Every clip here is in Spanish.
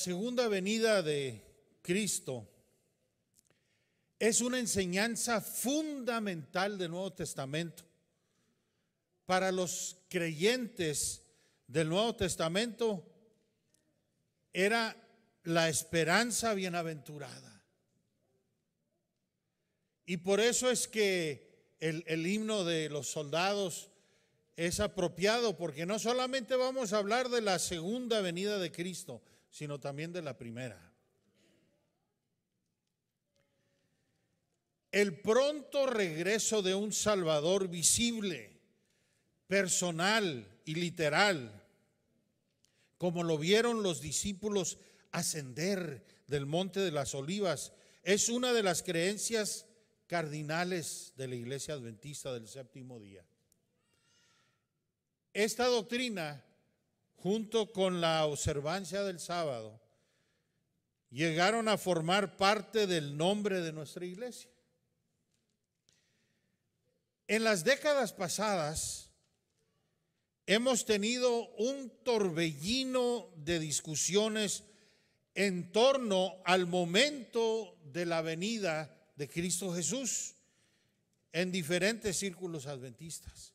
segunda venida de Cristo es una enseñanza fundamental del Nuevo Testamento. Para los creyentes del Nuevo Testamento era la esperanza bienaventurada. Y por eso es que el, himno de los soldados es apropiado, porque no solamente vamos a hablar de la segunda venida de Cristo, sino también de la primera. El pronto regreso de un Salvador visible, personal y literal, como lo vieron los discípulos ascender del Monte de las Olivas, es una de las creencias cardinales de la Iglesia Adventista del séptimo día. Esta doctrina junto con la observancia del sábado, llegaron a formar parte del nombre de nuestra iglesia. En las décadas pasadas hemos tenido un torbellino de discusiones en torno al momento de la venida de Cristo Jesús en diferentes círculos adventistas.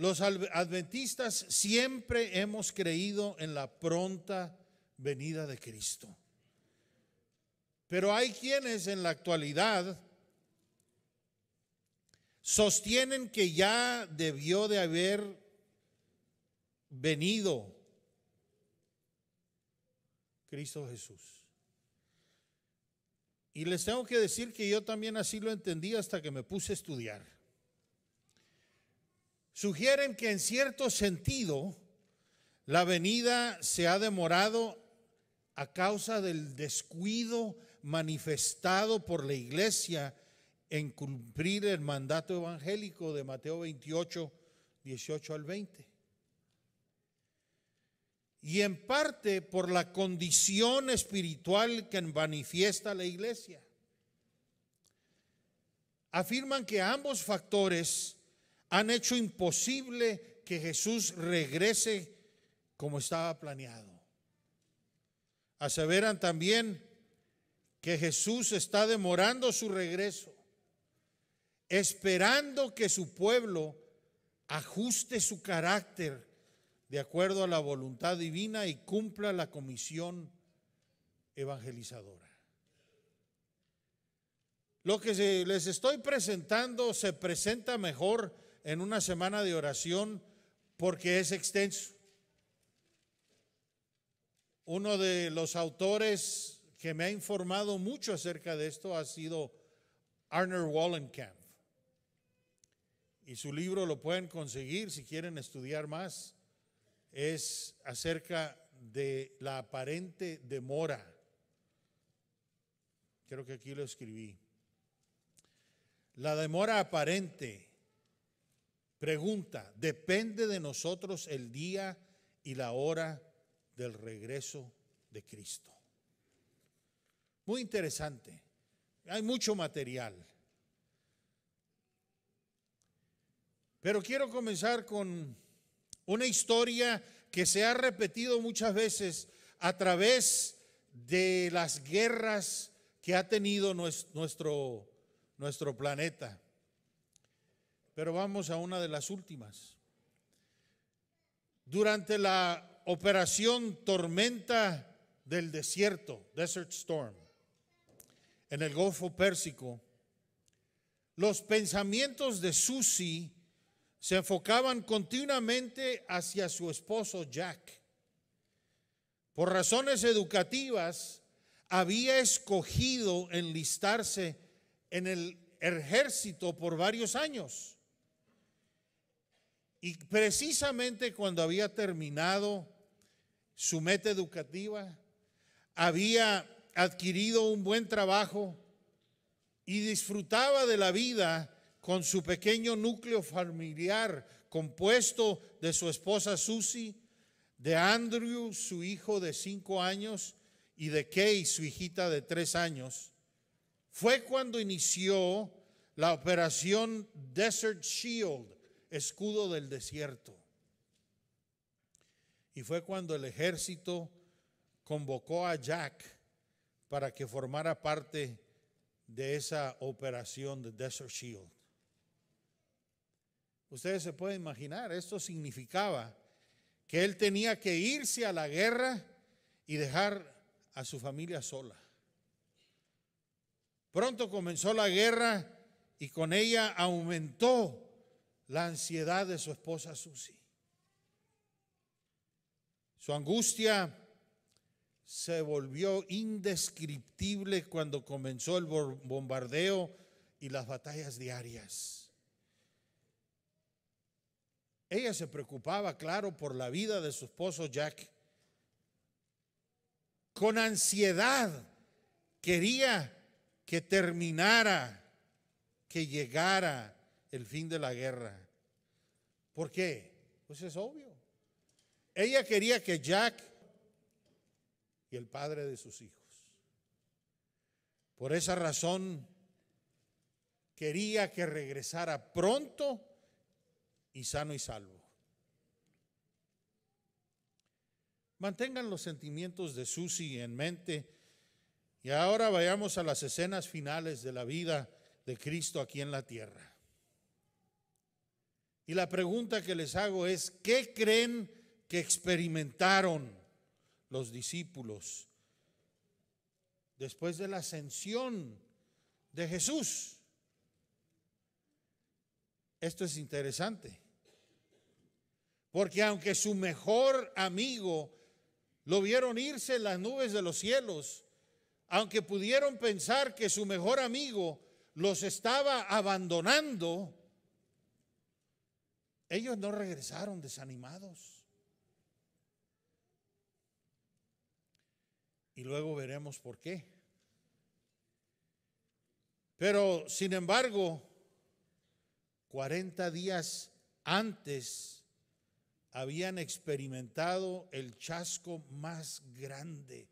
Los adventistas siempre hemos creído en la pronta venida de Cristo. Pero hay quienes en la actualidad sostienen que ya debió de haber venido Cristo Jesús. Y les tengo que decir que yo también así lo entendí hasta que me puse a estudiar sugieren que en cierto sentido la venida se ha demorado a causa del descuido manifestado por la iglesia en cumplir el mandato evangélico de Mateo 28, 18 al 20. Y en parte por la condición espiritual que manifiesta la iglesia. Afirman que ambos factores han hecho imposible que Jesús regrese como estaba planeado. Aseveran también que Jesús está demorando su regreso, esperando que su pueblo ajuste su carácter de acuerdo a la voluntad divina y cumpla la comisión evangelizadora. Lo que les estoy presentando se presenta mejor en una semana de oración porque es extenso. Uno de los autores que me ha informado mucho acerca de esto ha sido Arner Wallenkamp. Y su libro lo pueden conseguir si quieren estudiar más. Es acerca de la aparente demora. Creo que aquí lo escribí. La demora aparente Pregunta, ¿depende de nosotros el día y la hora del regreso de Cristo? Muy interesante. Hay mucho material. Pero quiero comenzar con una historia que se ha repetido muchas veces a través de las guerras que ha tenido nuestro, nuestro, planeta pero vamos a una de las últimas. Durante la operación tormenta del desierto, Desert Storm, en el Golfo Pérsico, los pensamientos de Susie se enfocaban continuamente hacia su esposo Jack. Por razones educativas, había escogido enlistarse en el ejército por varios años. Y precisamente cuando había terminado su meta educativa, había adquirido un buen trabajo y disfrutaba de la vida con su pequeño núcleo familiar compuesto de su esposa Susie, de Andrew, su hijo de cinco años, y de Kay, su hijita de tres años. Fue cuando inició la operación Desert Shield, escudo del desierto. Y fue cuando el ejército convocó a Jack para que formara parte de esa operación de Desert Shield. Ustedes se pueden imaginar, esto significaba que él tenía que irse a la guerra y dejar a su familia sola. Pronto comenzó la guerra y con ella aumentó la ansiedad de su esposa Susy. Su angustia se volvió indescriptible cuando comenzó el bombardeo y las batallas diarias. Ella se preocupaba, claro, por la vida de su esposo Jack. Con ansiedad quería que terminara, que llegara el fin de la guerra. ¿Por qué? Pues es obvio. Ella quería que Jack y el padre de sus hijos. Por esa razón, quería que regresara pronto y sano y salvo. Mantengan los sentimientos de Susi en mente y ahora vayamos a las escenas finales de la vida de Cristo aquí en la tierra. Y la pregunta que les hago es, ¿qué creen que experimentaron los discípulos después de la ascensión de Jesús? Esto es interesante. Porque aunque su mejor amigo lo vieron irse en las nubes de los cielos, aunque pudieron pensar que su mejor amigo los estaba abandonando, ellos no regresaron desanimados. Y luego veremos por qué. Pero, sin embargo, 40 días antes habían experimentado el chasco más grande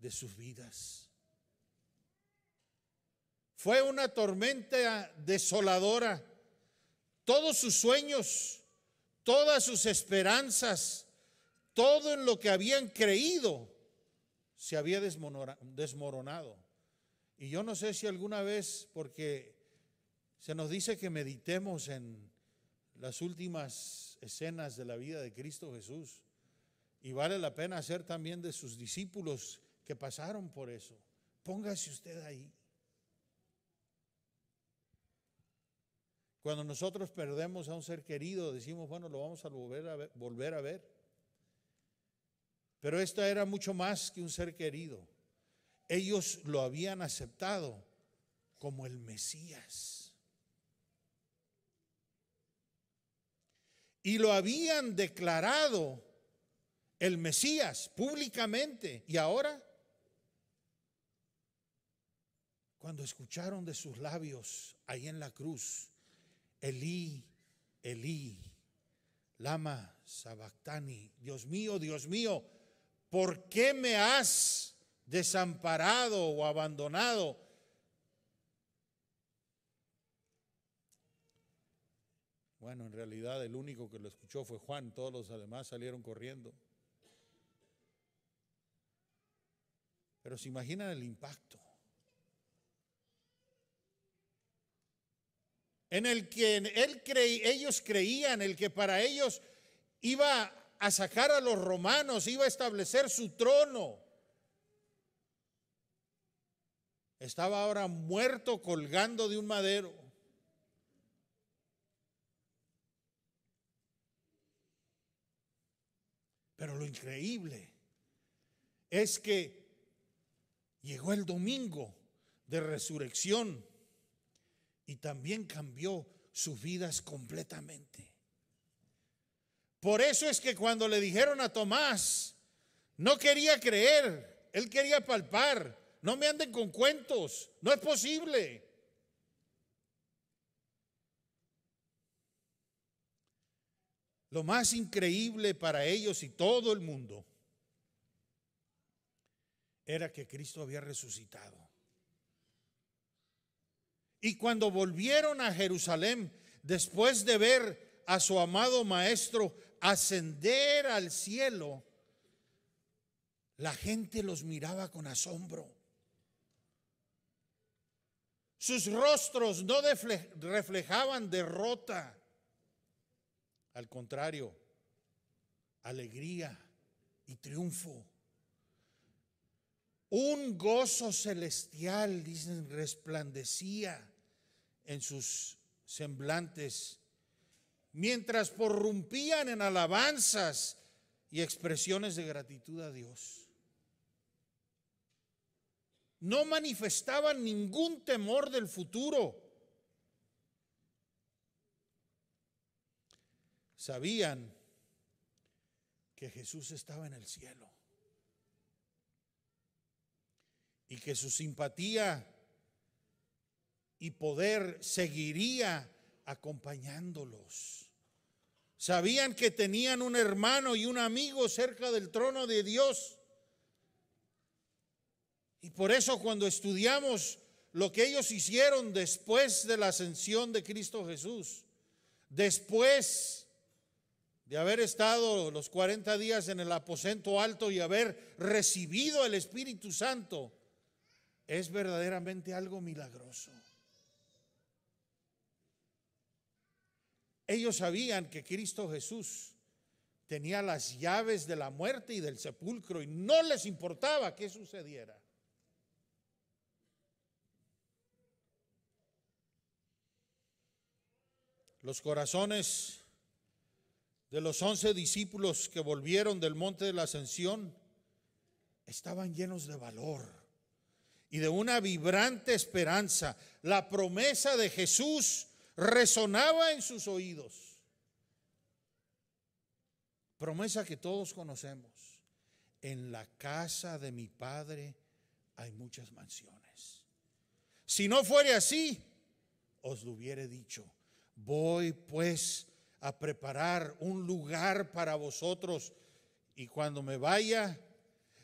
de sus vidas. Fue una tormenta desoladora todos sus sueños, todas sus esperanzas, todo en lo que habían creído se había desmoronado. Y yo no sé si alguna vez, porque se nos dice que meditemos en las últimas escenas de la vida de Cristo Jesús, y vale la pena ser también de sus discípulos que pasaron por eso. Póngase usted ahí. Cuando nosotros perdemos a un ser querido, decimos, bueno, lo vamos a volver a ver. Volver a ver. Pero esto era mucho más que un ser querido. Ellos lo habían aceptado como el Mesías. Y lo habían declarado el Mesías públicamente. ¿Y ahora? Cuando escucharon de sus labios ahí en la cruz, Elí, Elí, Lama Sabactani, Dios mío, Dios mío, ¿por qué me has desamparado o abandonado? Bueno, en realidad el único que lo escuchó fue Juan, todos los demás salieron corriendo. Pero se imaginan el impacto. en el que él ellos creían, el que para ellos iba a sacar a los romanos, iba a establecer su trono. Estaba ahora muerto colgando de un madero. Pero lo increíble es que llegó el domingo de resurrección y también cambió sus vidas completamente. Por eso es que cuando le dijeron a Tomás, no quería creer, él quería palpar, no me anden con cuentos, no es posible. Lo más increíble para ellos y todo el mundo era que Cristo había resucitado. Y cuando volvieron a Jerusalén, después de ver a su amado maestro ascender al cielo, la gente los miraba con asombro. Sus rostros no reflejaban derrota. Al contrario, alegría y triunfo. Un gozo celestial, dicen, resplandecía en sus semblantes, mientras porrumpían en alabanzas y expresiones de gratitud a Dios. No manifestaban ningún temor del futuro. Sabían que Jesús estaba en el cielo y que su simpatía y poder seguiría acompañándolos. Sabían que tenían un hermano y un amigo cerca del trono de Dios. Y por eso cuando estudiamos lo que ellos hicieron después de la ascensión de Cristo Jesús, después de haber estado los 40 días en el aposento alto y haber recibido el Espíritu Santo, es verdaderamente algo milagroso. Ellos sabían que Cristo Jesús tenía las llaves de la muerte y del sepulcro y no les importaba qué sucediera. Los corazones de los once discípulos que volvieron del monte de la ascensión estaban llenos de valor y de una vibrante esperanza. La promesa de Jesús resonaba en sus oídos. Promesa que todos conocemos. En la casa de mi Padre hay muchas mansiones. Si no fuere así, os lo hubiere dicho. Voy pues a preparar un lugar para vosotros y cuando me vaya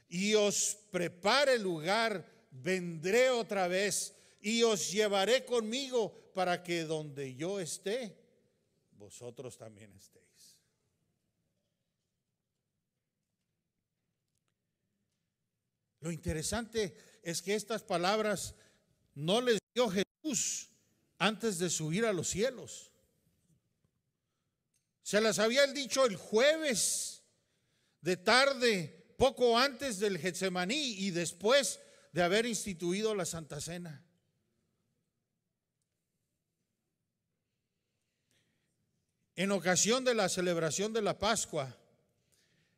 y os prepare el lugar, vendré otra vez y os llevaré conmigo para que donde yo esté, vosotros también estéis. Lo interesante es que estas palabras no les dio Jesús antes de subir a los cielos. Se las había dicho el jueves de tarde, poco antes del Getsemaní y después de haber instituido la Santa Cena. En ocasión de la celebración de la Pascua,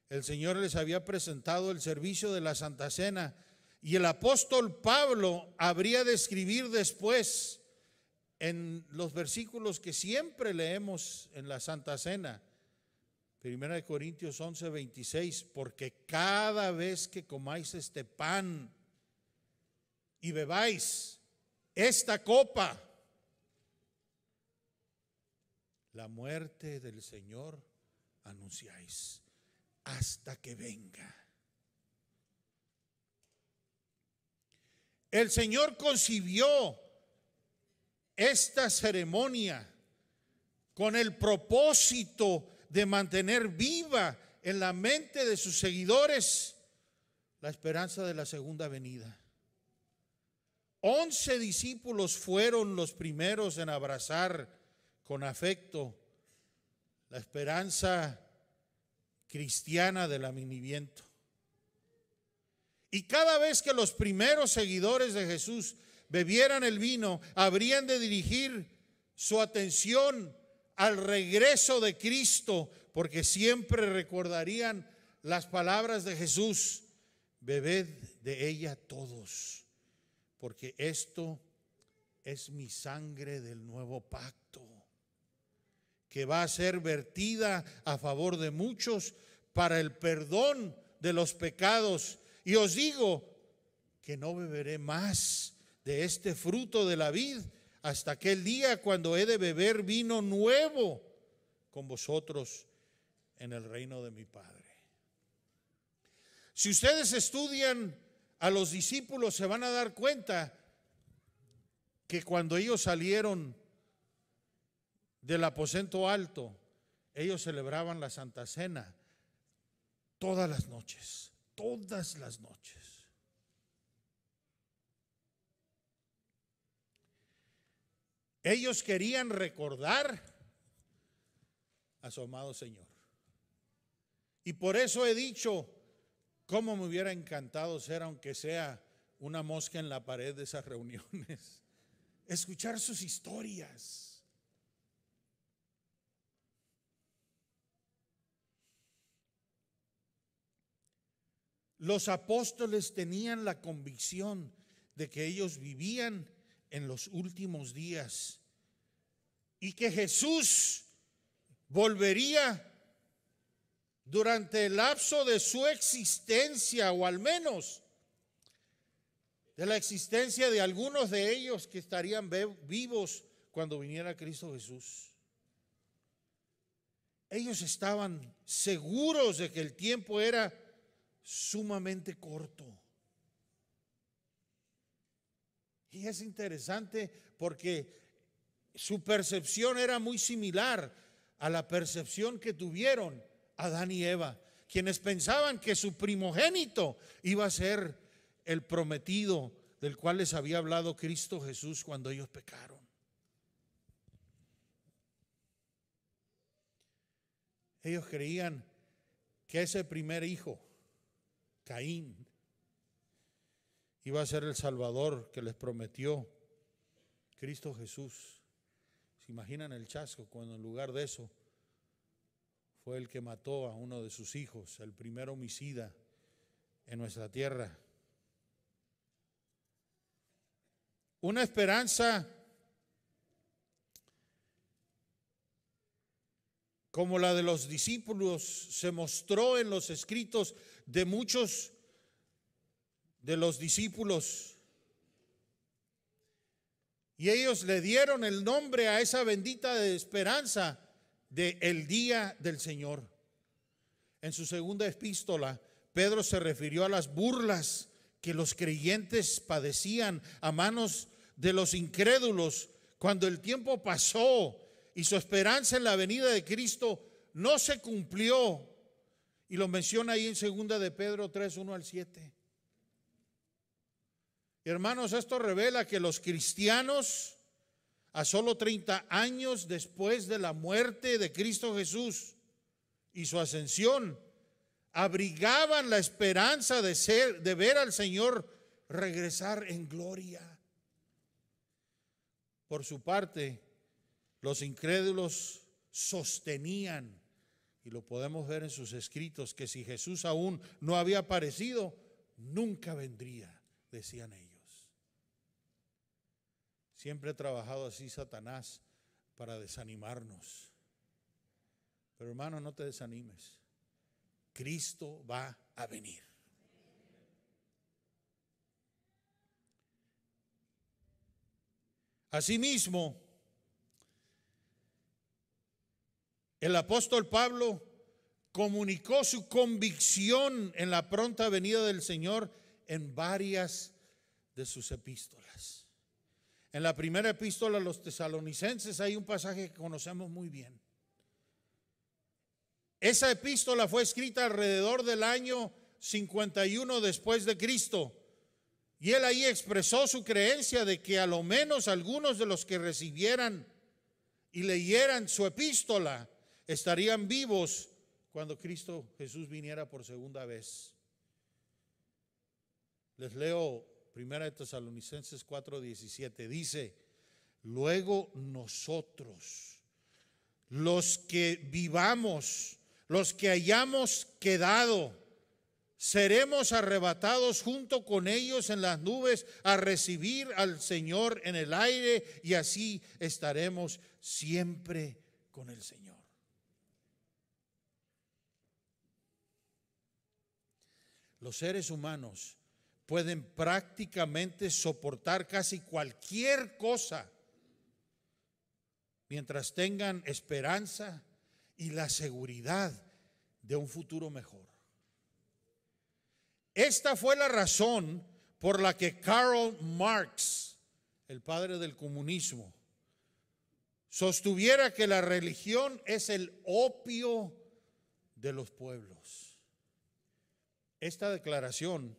el Señor les había presentado el servicio de la Santa Cena y el apóstol Pablo habría de escribir después en los versículos que siempre leemos en la Santa Cena. Primera de Corintios 11, 26, porque cada vez que comáis este pan y bebáis esta copa, la muerte del Señor anunciáis hasta que venga. El Señor concibió esta ceremonia con el propósito de mantener viva en la mente de sus seguidores la esperanza de la segunda venida. Once discípulos fueron los primeros en abrazar con afecto la esperanza cristiana del aminimiento. Y cada vez que los primeros seguidores de Jesús bebieran el vino, habrían de dirigir su atención al regreso de Cristo, porque siempre recordarían las palabras de Jesús, bebed de ella todos, porque esto es mi sangre del nuevo pacto que va a ser vertida a favor de muchos para el perdón de los pecados. Y os digo que no beberé más de este fruto de la vid hasta aquel día cuando he de beber vino nuevo con vosotros en el reino de mi Padre. Si ustedes estudian a los discípulos, se van a dar cuenta que cuando ellos salieron del aposento alto, ellos celebraban la Santa Cena todas las noches, todas las noches. Ellos querían recordar a su amado Señor. Y por eso he dicho, cómo me hubiera encantado ser, aunque sea una mosca en la pared de esas reuniones, escuchar sus historias Los apóstoles tenían la convicción de que ellos vivían en los últimos días y que Jesús volvería durante el lapso de su existencia, o al menos de la existencia de algunos de ellos que estarían vivos cuando viniera Cristo Jesús. Ellos estaban seguros de que el tiempo era sumamente corto. Y es interesante porque su percepción era muy similar a la percepción que tuvieron Adán y Eva, quienes pensaban que su primogénito iba a ser el prometido del cual les había hablado Cristo Jesús cuando ellos pecaron. Ellos creían que ese primer hijo Caín, iba a ser el Salvador que les prometió Cristo Jesús. ¿Se imaginan el chasco cuando en lugar de eso fue el que mató a uno de sus hijos, el primer homicida en nuestra tierra? Una esperanza como la de los discípulos se mostró en los escritos de muchos de los discípulos. Y ellos le dieron el nombre a esa bendita de esperanza de el día del Señor. En su segunda epístola, Pedro se refirió a las burlas que los creyentes padecían a manos de los incrédulos cuando el tiempo pasó y su esperanza en la venida de Cristo no se cumplió y lo menciona ahí en segunda de Pedro 3, 1 al 7. Hermanos, esto revela que los cristianos, a solo 30 años después de la muerte de Cristo Jesús y su ascensión, abrigaban la esperanza de, ser, de ver al Señor regresar en gloria. Por su parte, los incrédulos sostenían y lo podemos ver en sus escritos, que si Jesús aún no había aparecido, nunca vendría, decían ellos. Siempre ha trabajado así Satanás para desanimarnos. Pero hermano, no te desanimes. Cristo va a venir. Asimismo, El apóstol Pablo comunicó su convicción en la pronta venida del Señor en varias de sus epístolas. En la primera epístola a los tesalonicenses hay un pasaje que conocemos muy bien. Esa epístola fue escrita alrededor del año 51 después de Cristo. Y él ahí expresó su creencia de que a lo menos algunos de los que recibieran y leyeran su epístola estarían vivos cuando Cristo Jesús viniera por segunda vez. Les leo 1 Tesalonicenses 4:17. Dice, luego nosotros, los que vivamos, los que hayamos quedado, seremos arrebatados junto con ellos en las nubes a recibir al Señor en el aire y así estaremos siempre con el Señor. los seres humanos pueden prácticamente soportar casi cualquier cosa mientras tengan esperanza y la seguridad de un futuro mejor. Esta fue la razón por la que Karl Marx, el padre del comunismo, sostuviera que la religión es el opio de los pueblos esta declaración,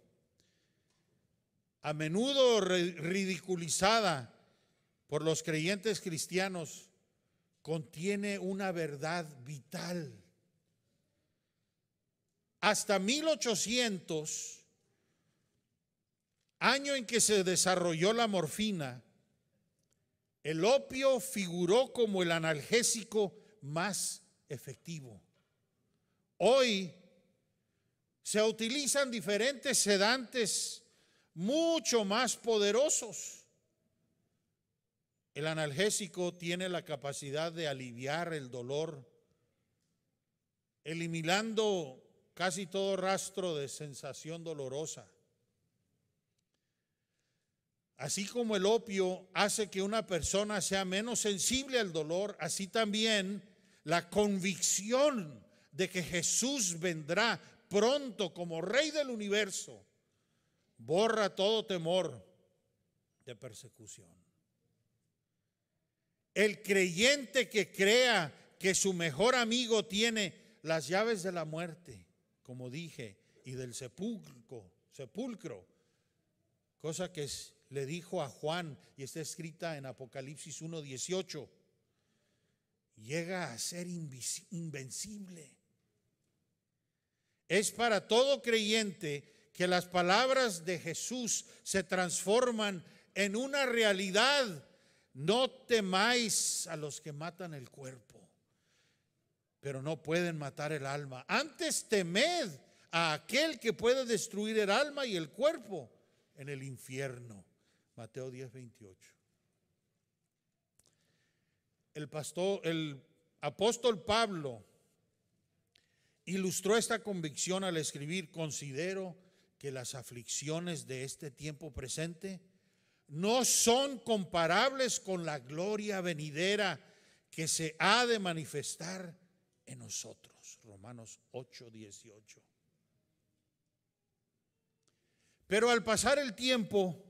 a menudo ridiculizada por los creyentes cristianos, contiene una verdad vital. Hasta 1800, año en que se desarrolló la morfina, el opio figuró como el analgésico más efectivo. Hoy se utilizan diferentes sedantes mucho más poderosos. El analgésico tiene la capacidad de aliviar el dolor, eliminando casi todo rastro de sensación dolorosa. Así como el opio hace que una persona sea menos sensible al dolor, así también la convicción de que Jesús vendrá pronto como rey del universo, borra todo temor de persecución. El creyente que crea que su mejor amigo tiene las llaves de la muerte, como dije, y del sepulcro, sepulcro cosa que le dijo a Juan y está escrita en Apocalipsis 1.18, llega a ser invencible. Es para todo creyente que las palabras de Jesús se transforman en una realidad. No temáis a los que matan el cuerpo, pero no pueden matar el alma. Antes temed a aquel que puede destruir el alma y el cuerpo en el infierno. Mateo 10, 28. El pastor, el apóstol Pablo Ilustró esta convicción al escribir, considero que las aflicciones de este tiempo presente no son comparables con la gloria venidera que se ha de manifestar en nosotros. Romanos 8, 18. Pero al pasar el tiempo,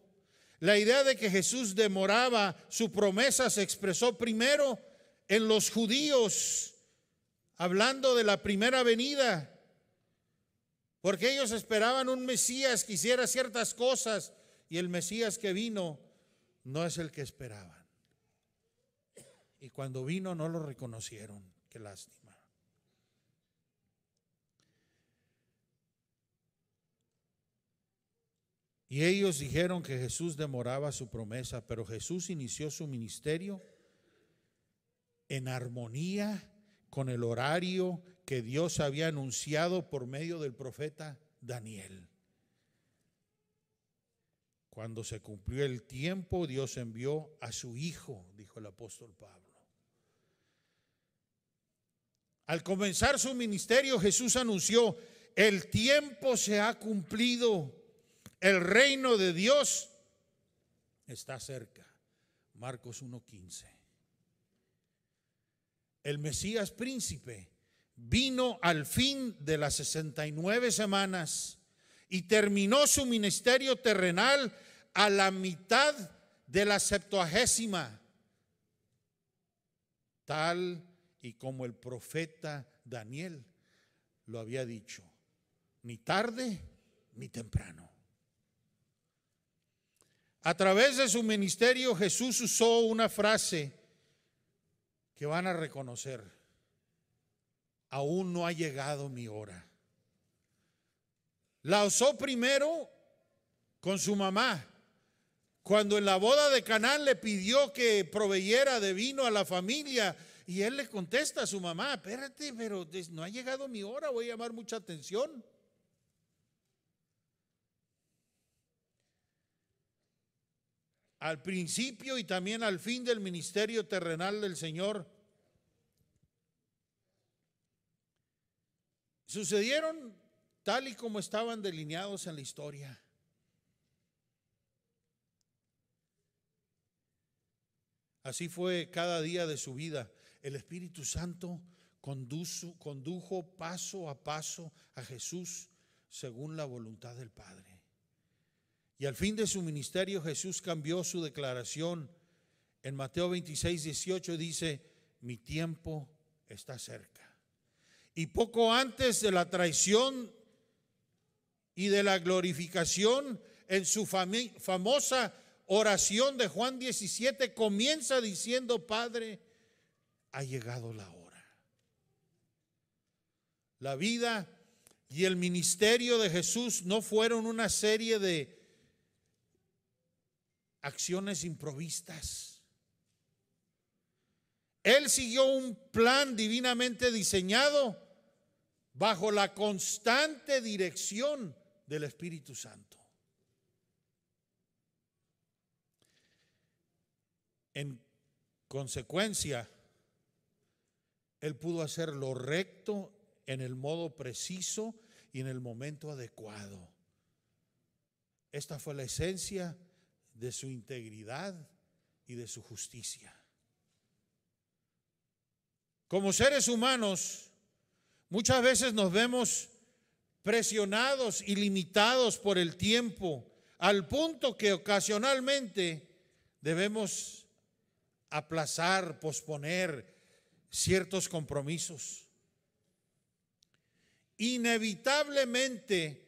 la idea de que Jesús demoraba su promesa se expresó primero en los judíos hablando de la primera venida, porque ellos esperaban un Mesías que hiciera ciertas cosas y el Mesías que vino no es el que esperaban. Y cuando vino no lo reconocieron, qué lástima. Y ellos dijeron que Jesús demoraba su promesa, pero Jesús inició su ministerio en armonía con el horario que Dios había anunciado por medio del profeta Daniel. Cuando se cumplió el tiempo, Dios envió a su hijo, dijo el apóstol Pablo. Al comenzar su ministerio, Jesús anunció, el tiempo se ha cumplido, el reino de Dios está cerca. Marcos 1.15 el Mesías príncipe, vino al fin de las 69 semanas y terminó su ministerio terrenal a la mitad de la septuagésima, tal y como el profeta Daniel lo había dicho, ni tarde ni temprano. A través de su ministerio Jesús usó una frase que van a reconocer, aún no ha llegado mi hora. La usó primero con su mamá, cuando en la boda de Canaán le pidió que proveyera de vino a la familia, y él le contesta a su mamá, espérate, pero no ha llegado mi hora, voy a llamar mucha atención. al principio y también al fin del ministerio terrenal del Señor. Sucedieron tal y como estaban delineados en la historia. Así fue cada día de su vida. El Espíritu Santo condujo, paso a paso a Jesús según la voluntad del Padre. Y al fin de su ministerio Jesús cambió su declaración. En Mateo 26, 18 dice, mi tiempo está cerca. Y poco antes de la traición y de la glorificación, en su famosa oración de Juan 17 comienza diciendo, Padre, ha llegado la hora. La vida y el ministerio de Jesús no fueron una serie de acciones improvistas. Él siguió un plan divinamente diseñado bajo la constante dirección del Espíritu Santo. En consecuencia, Él pudo hacer lo recto en el modo preciso y en el momento adecuado. Esta fue la esencia de su integridad y de su justicia. Como seres humanos, muchas veces nos vemos presionados y limitados por el tiempo, al punto que ocasionalmente debemos aplazar, posponer ciertos compromisos. Inevitablemente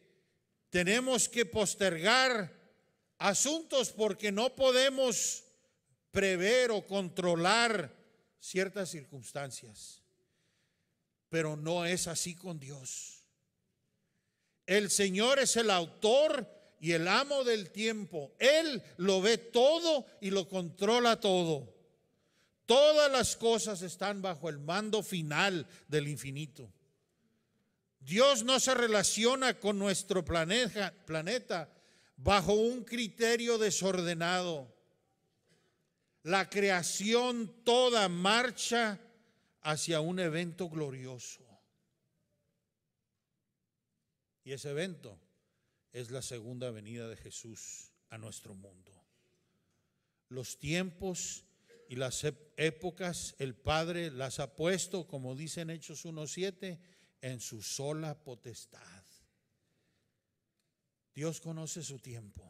tenemos que postergar asuntos porque no podemos prever o controlar ciertas circunstancias. Pero no es así con Dios. El Señor es el autor y el amo del tiempo. Él lo ve todo y lo controla todo. Todas las cosas están bajo el mando final del infinito. Dios no se relaciona con nuestro planeta, planeta bajo un criterio desordenado. La creación toda marcha hacia un evento glorioso. Y ese evento es la segunda venida de Jesús a nuestro mundo. Los tiempos y las épocas el Padre las ha puesto, como dicen Hechos 1.7, en su sola potestad. Dios conoce su tiempo.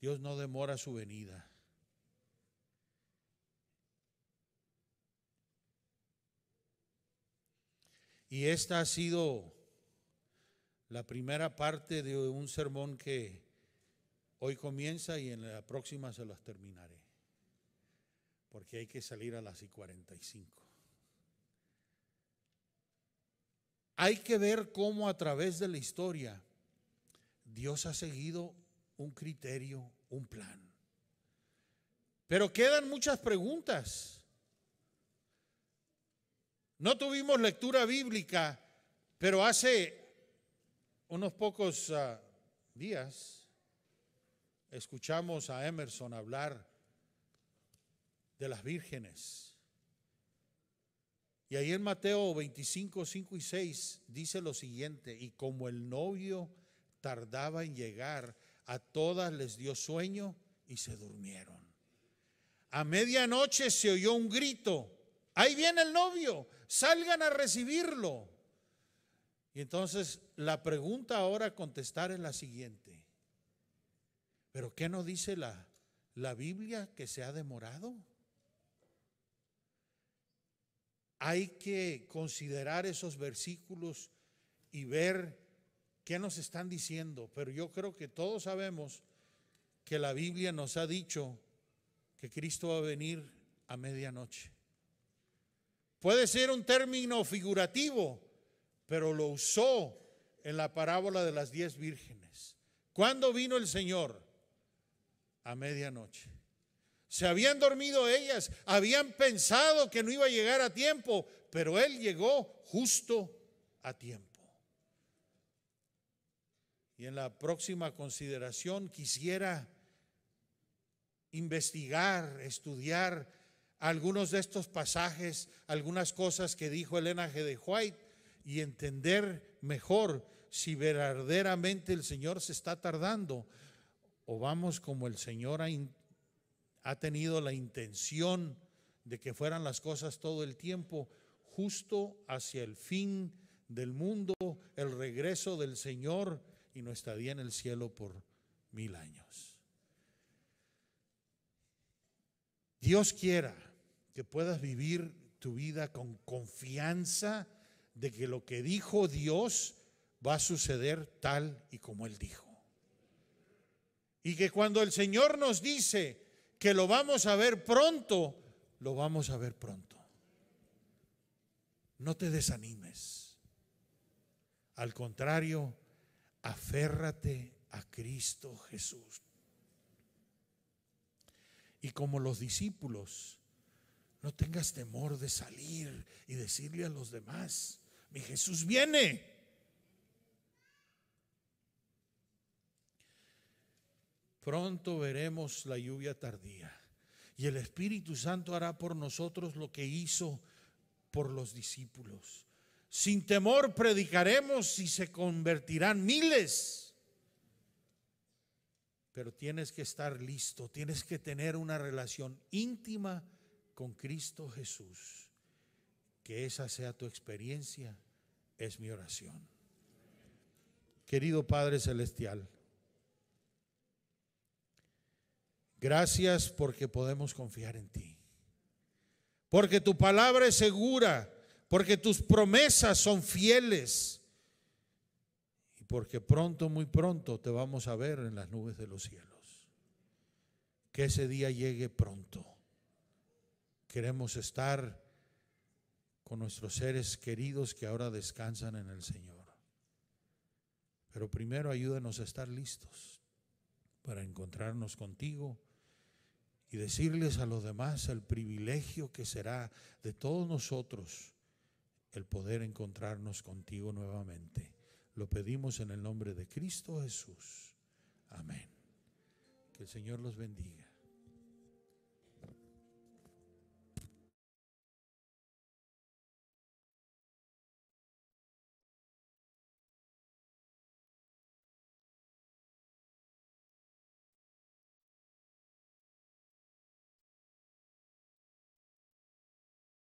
Dios no demora su venida. Y esta ha sido la primera parte de un sermón que hoy comienza y en la próxima se las terminaré. Porque hay que salir a las y 45. Hay que ver cómo a través de la historia Dios ha seguido un criterio, un plan. Pero quedan muchas preguntas. No tuvimos lectura bíblica, pero hace unos pocos ah, días escuchamos a Emerson hablar de las vírgenes. Y ahí en Mateo 25, 5 y 6 dice lo siguiente, y como el novio tardaba en llegar, a todas les dio sueño y se durmieron. A medianoche se oyó un grito, ahí viene el novio, salgan a recibirlo. Y entonces la pregunta ahora a contestar es la siguiente. ¿Pero qué no dice la, la Biblia que se ha demorado? Hay que considerar esos versículos y ver qué nos están diciendo, pero yo creo que todos sabemos que la Biblia nos ha dicho que Cristo va a venir a medianoche. Puede ser un término figurativo, pero lo usó en la parábola de las diez vírgenes. ¿Cuándo vino el Señor? A medianoche. Se habían dormido ellas, habían pensado que no iba a llegar a tiempo, pero Él llegó justo a tiempo y en la próxima consideración quisiera investigar, estudiar algunos de estos pasajes, algunas cosas que dijo Elena G. de White y entender mejor si verdaderamente el Señor se está tardando o vamos como el Señor ha, ha tenido la intención de que fueran las cosas todo el tiempo justo hacia el fin del mundo, el regreso del Señor y no estaría en el cielo por mil años. Dios quiera que puedas vivir tu vida con confianza de que lo que dijo Dios va a suceder tal y como Él dijo. Y que cuando el Señor nos dice que lo vamos a ver pronto, lo vamos a ver pronto. No te desanimes. Al contrario, aférrate a Cristo Jesús. Y como los discípulos, no tengas temor de salir y decirle a los demás, mi Jesús viene. Pronto veremos la lluvia tardía y el Espíritu Santo hará por nosotros lo que hizo por los discípulos. Sin temor predicaremos y se convertirán miles. Pero tienes que estar listo, tienes que tener una relación íntima con Cristo Jesús. Que esa sea tu experiencia, es mi oración. Querido Padre Celestial, gracias porque podemos confiar en ti. Porque tu palabra es segura porque tus promesas son fieles y porque pronto, muy pronto te vamos a ver en las nubes de los cielos. Que ese día llegue pronto. Queremos estar con nuestros seres queridos que ahora descansan en el Señor. Pero primero ayúdenos a estar listos para encontrarnos contigo y decirles a los demás el privilegio que será de todos nosotros el poder encontrarnos contigo nuevamente. Lo pedimos en el nombre de Cristo Jesús. Amén. Que el Señor los bendiga.